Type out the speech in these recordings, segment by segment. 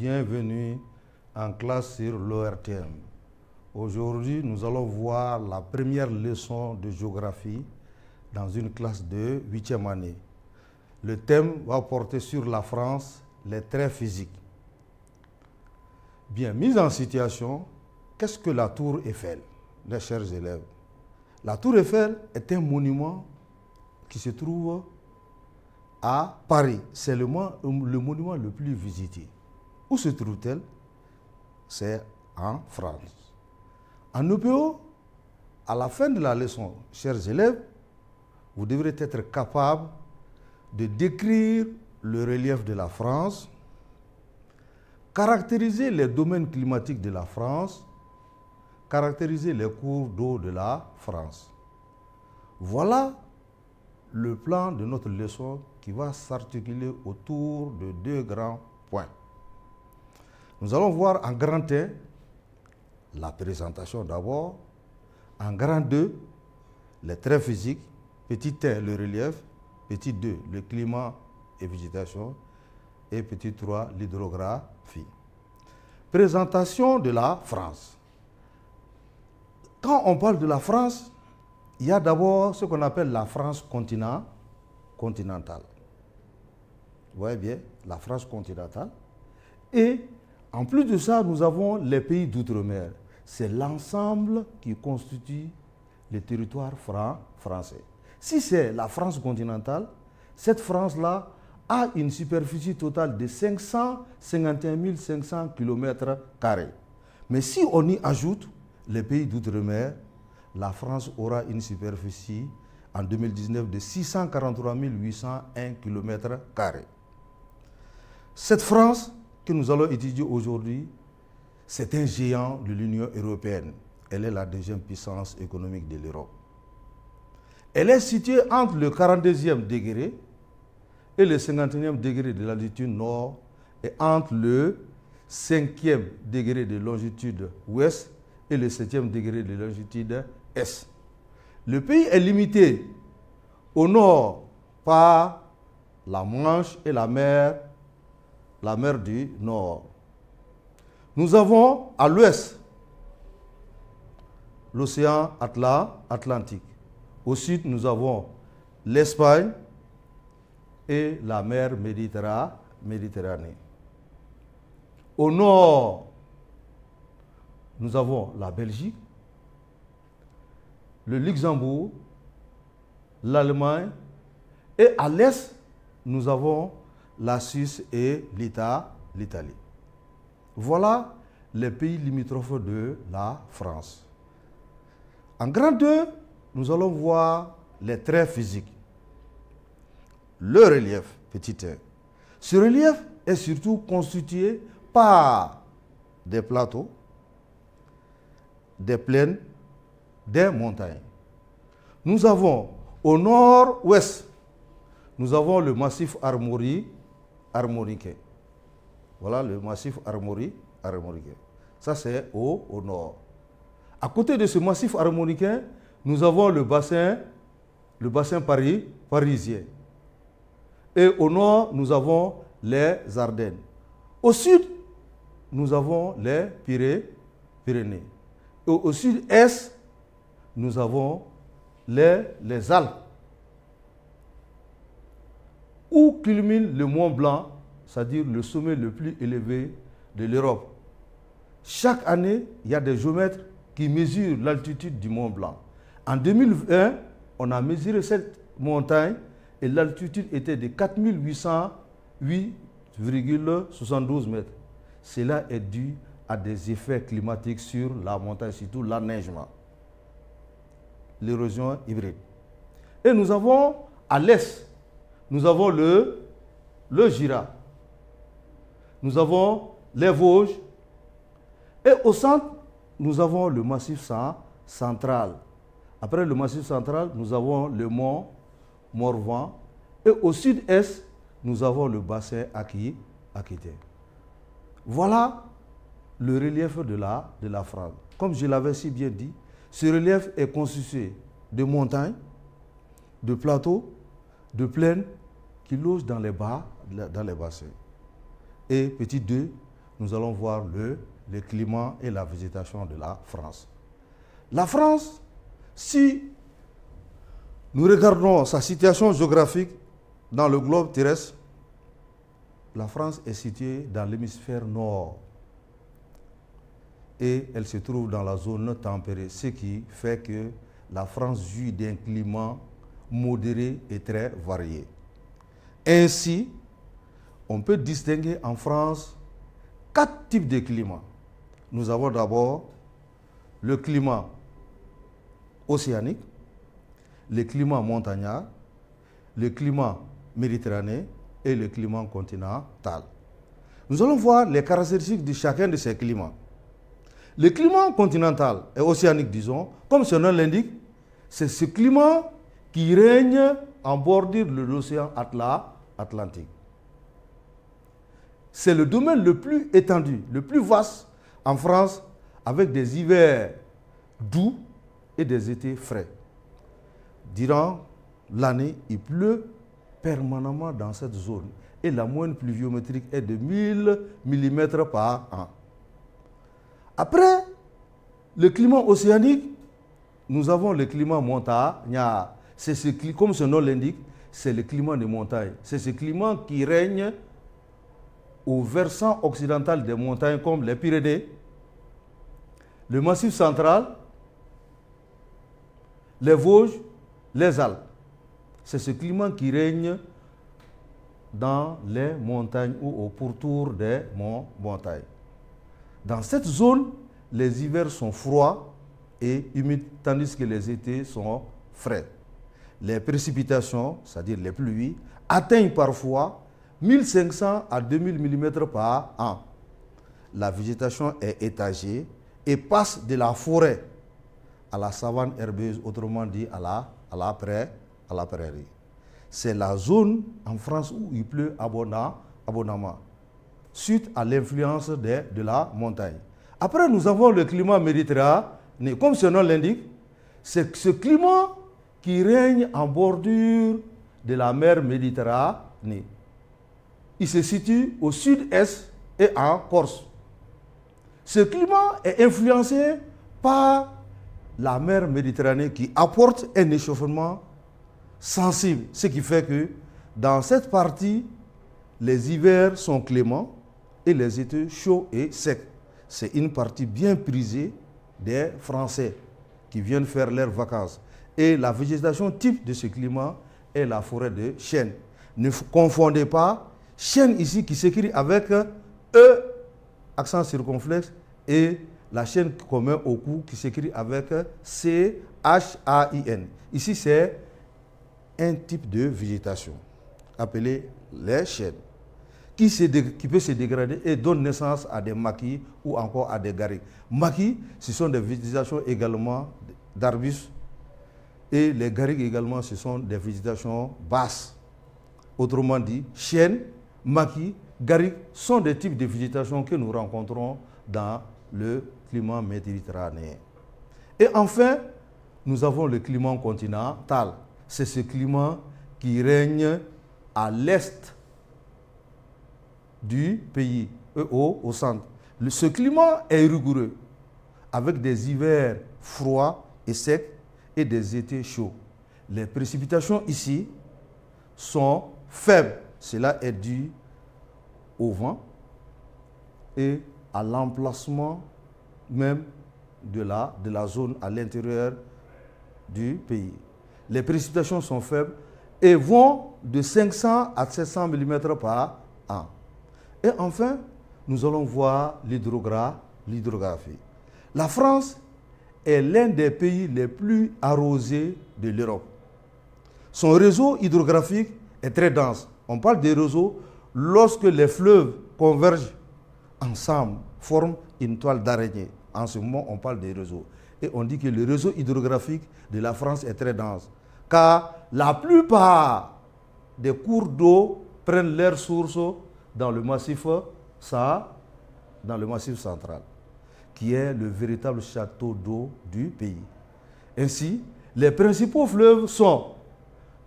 Bienvenue en classe sur l'ORTM. Aujourd'hui, nous allons voir la première leçon de géographie dans une classe de 8e année. Le thème va porter sur la France, les traits physiques. Bien, mise en situation, qu'est-ce que la tour Eiffel, mes chers élèves La tour Eiffel est un monument qui se trouve à Paris. C'est le monument le plus visité. Où se trouve-t-elle C'est en France. En OPO, e à la fin de la leçon, chers élèves, vous devrez être capables de décrire le relief de la France, caractériser les domaines climatiques de la France, caractériser les cours d'eau de la France. Voilà le plan de notre leçon qui va s'articuler autour de deux grands points. Nous allons voir en grand 1 la présentation d'abord, en grand 2 les traits physiques, petit 1 le relief, petit 2 le climat et végétation et petit 3 l'hydrographie. Présentation de la France. Quand on parle de la France, il y a d'abord ce qu'on appelle la France continentale. Vous voyez bien, la France continentale. Et en plus de ça, nous avons les pays d'outre-mer. C'est l'ensemble qui constitue le territoire français. Si c'est la France continentale, cette France-là a une superficie totale de 551 500 km. Mais si on y ajoute les pays d'outre-mer, la France aura une superficie en 2019 de 643 801 km. Cette France que nous allons étudier aujourd'hui, c'est un géant de l'Union européenne. Elle est la deuxième puissance économique de l'Europe. Elle est située entre le 42e degré et le 51e degré de latitude nord et entre le 5e degré de longitude ouest et le 7e degré de longitude est. Le pays est limité au nord par la Manche et la mer la mer du Nord. Nous avons à l'ouest l'océan Atlantique. Au sud, nous avons l'Espagne et la mer Méditerranée. Au nord, nous avons la Belgique, le Luxembourg, l'Allemagne et à l'est, nous avons la Suisse et l'Italie. Voilà les pays limitrophes de la France. En grand 2, nous allons voir les traits physiques. Le relief, petit 1. Ce relief est surtout constitué par des plateaux, des plaines, des montagnes. Nous avons au nord-ouest, nous avons le massif Armory armoricain. Voilà le massif armori, armoricain. Ça, c'est au, au nord. À côté de ce massif armoricain, nous avons le bassin, le bassin parisien. Et au nord, nous avons les Ardennes. Au sud, nous avons les Pyrénées. au sud-est, nous avons les, les Alpes où culmine le Mont Blanc, c'est-à-dire le sommet le plus élevé de l'Europe. Chaque année, il y a des géomètres qui mesurent l'altitude du Mont Blanc. En 2001, on a mesuré cette montagne et l'altitude était de 4808,72 mètres. Cela est dû à des effets climatiques sur la montagne, surtout l'enneigement, l'érosion hybride. Et nous avons à l'est nous avons le, le Nous avons les Vosges. Et au centre, nous avons le massif central. Après le massif central, nous avons le mont Morvan. Et au sud-est, nous avons le bassin Voilà le relief de la, de la France. Comme je l'avais si bien dit, ce relief est constitué de montagnes, de plateaux, de plaines qui loge dans les bas, dans les bassins. Et petit 2, nous allons voir le, le climat et la végétation de la France. La France, si nous regardons sa situation géographique dans le globe terrestre, la France est située dans l'hémisphère nord et elle se trouve dans la zone tempérée, ce qui fait que la France jouit d'un climat modéré et très varié. Ainsi, on peut distinguer en France quatre types de climats. Nous avons d'abord le climat océanique, le climat montagnard, le climat méditerranéen et le climat continental. Nous allons voir les caractéristiques de chacun de ces climats. Le climat continental et océanique, disons, comme son nom l'indique, c'est ce climat qui règne en bordure de l'océan Atlantique. C'est le domaine le plus étendu, le plus vaste en France, avec des hivers doux et des étés frais. Durant l'année, il pleut permanemment dans cette zone et la moyenne pluviométrique est de 1000 mm par an. Après le climat océanique, nous avons le climat montagnard c'est ce, comme son nom l'indique, c'est le climat des montagnes. C'est ce climat qui règne au versant occidental des montagnes comme les Pyrénées, le Massif central, les Vosges, les Alpes. C'est ce climat qui règne dans les montagnes ou au pourtour des montagnes. Dans cette zone, les hivers sont froids et humides, tandis que les étés sont frais les précipitations, c'est-à-dire les pluies, atteignent parfois 1500 à 2000 mm par an. La végétation est étagée et passe de la forêt à la savane herbeuse, autrement dit à la, à la, prairie, à la prairie. C'est la zone en France où il pleut abondamment, suite à l'influence de, de la montagne. Après, nous avons le climat méditerranéen. Comme ce nom l'indique, c'est ce climat qui règne en bordure de la mer Méditerranée. Il se situe au sud-est et en Corse. Ce climat est influencé par la mer Méditerranée qui apporte un échauffement sensible, ce qui fait que dans cette partie, les hivers sont cléments et les étés chauds et secs. C'est une partie bien prisée des Français qui viennent faire leurs vacances. Et la végétation type de ce climat est la forêt de chêne. Ne confondez pas chêne ici qui s'écrit avec E, accent circonflexe, et la chaîne commune au cou qui s'écrit avec C-H-A-I-N. Ici, c'est un type de végétation appelé les chênes qui, se peut se dégrader et donne naissance à des maquis ou encore à des garés. Maquis, ce sont des végétations également d'arbustes et les garrigues également, ce sont des végétations basses. Autrement dit, chênes, maquis, garrigues sont des types de végétations que nous rencontrons dans le climat méditerranéen. Et enfin, nous avons le climat continental. C'est ce climat qui règne à l'est du pays, euh, au centre. Ce climat est rigoureux, avec des hivers froids et secs des étés chauds. Les précipitations ici sont faibles. Cela est dû au vent et à l'emplacement même de la, de la zone à l'intérieur du pays. Les précipitations sont faibles et vont de 500 à 700 mm par an. Et enfin, nous allons voir l'hydrographie. La France est l'un des pays les plus arrosés de l'Europe. Son réseau hydrographique est très dense. On parle des réseaux lorsque les fleuves convergent ensemble, forment une toile d'araignée. En ce moment, on parle des réseaux. Et on dit que le réseau hydrographique de la France est très dense, car la plupart des cours d'eau prennent leurs source dans le massif ça, dans le massif central qui est le véritable château d'eau du pays. Ainsi, les principaux fleuves sont,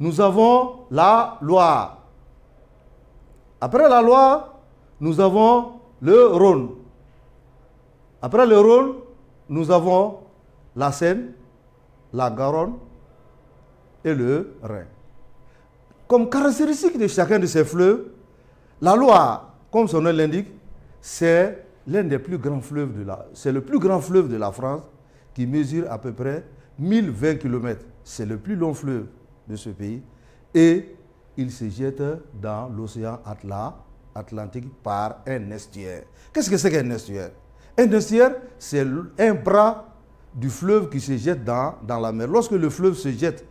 nous avons la Loire. Après la Loire, nous avons le Rhône. Après le Rhône, nous avons la Seine, la Garonne et le Rhin. Comme caractéristique de chacun de ces fleuves, la Loire, comme son nom l'indique, c'est l'un des plus grands fleuves de la... C'est le plus grand fleuve de la France qui mesure à peu près 1020 km. C'est le plus long fleuve de ce pays. Et il se jette dans l'océan Atlantique par un estuaire. Qu'est-ce que c'est qu'un estuaire Un estuaire, c'est un bras du fleuve qui se jette dans, dans la mer. Lorsque le fleuve se jette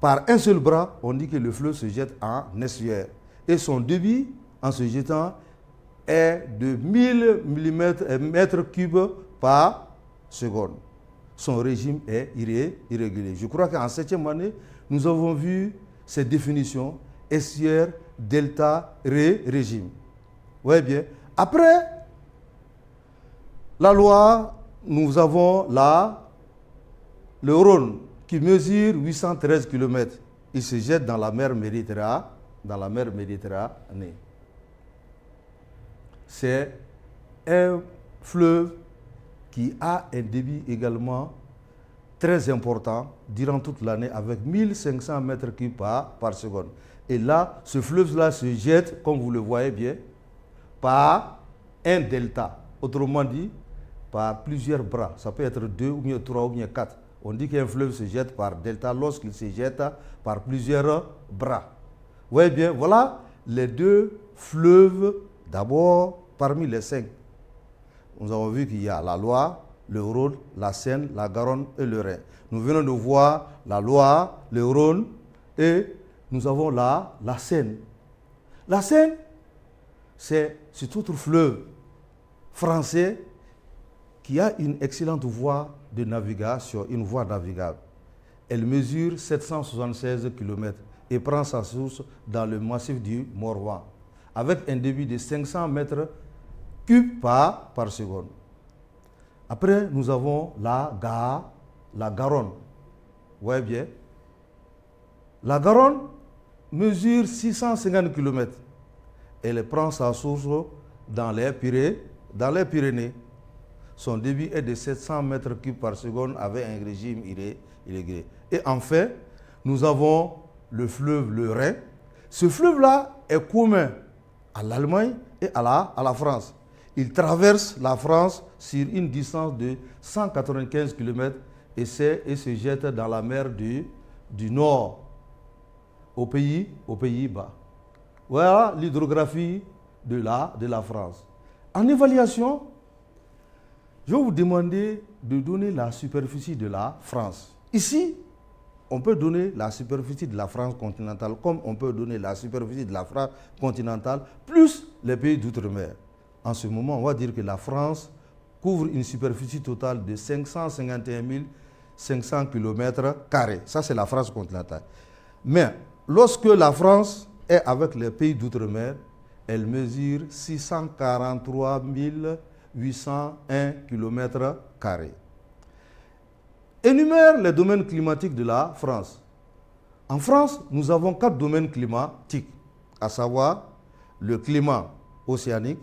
par un seul bras, on dit que le fleuve se jette en estuaire. Et son débit, en se jetant, est de 1000 mm euh, cubes par seconde. Son régime est irrégulier. Je crois qu'en septième année, nous avons vu cette définition, SIR delta, ré, régime. voyez bien. Après, la loi, nous avons là le Rhône qui mesure 813 km. Il se jette Dans la mer Méditerranée c'est un fleuve qui a un débit également très important durant toute l'année avec 1500 mètres cubes par, seconde. Et là, ce fleuve-là se jette, comme vous le voyez bien, par un delta. Autrement dit, par plusieurs bras. Ça peut être deux ou mieux trois ou mieux quatre. On dit qu'un fleuve se jette par delta lorsqu'il se jette par plusieurs bras. Vous voyez bien, voilà les deux fleuves d'abord Parmi les cinq, nous avons vu qu'il y a la Loire, le Rhône, la Seine, la Garonne et le Rhin. Nous venons de voir la Loire, le Rhône et nous avons là la Seine. La Seine, c'est cet autre fleuve français qui a une excellente voie de navigation, une voie navigable. Elle mesure 776 km et prend sa source dans le massif du Morvan, avec un débit de 500 mètres cubes par, seconde. Après, nous avons la, gare, la Garonne. Vous voyez bien La Garonne mesure 650 km. Elle prend sa source dans les, Pyrénées, Son débit est de 700 mètres cubes par seconde avec un régime illégal. Et enfin, nous avons le fleuve, le Rhin. Ce fleuve-là est commun à l'Allemagne et à la France. Il traverse la France sur une distance de 195 km et, et se jette dans la mer du, du Nord, au pays, aux Pays-Bas. Voilà l'hydrographie de la, de la France. En évaluation, je vais vous demander de donner la superficie de la France. Ici, on peut donner la superficie de la France continentale comme on peut donner la superficie de la France continentale plus les pays d'outre-mer en ce moment, on va dire que la France couvre une superficie totale de 551 500 km. Ça, c'est la France continentale. Mais lorsque la France est avec les pays d'outre-mer, elle mesure 643 801 km. Énumère les domaines climatiques de la France. En France, nous avons quatre domaines climatiques, à savoir le climat océanique,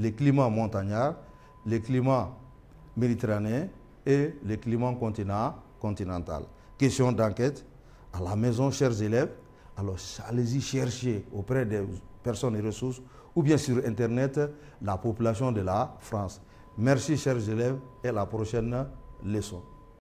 les climats montagnards, les climats méditerranéens et les climats continent, Question d'enquête à la maison, chers élèves. Alors, allez-y chercher auprès des personnes et ressources ou bien sur Internet la population de la France. Merci, chers élèves, et à la prochaine leçon.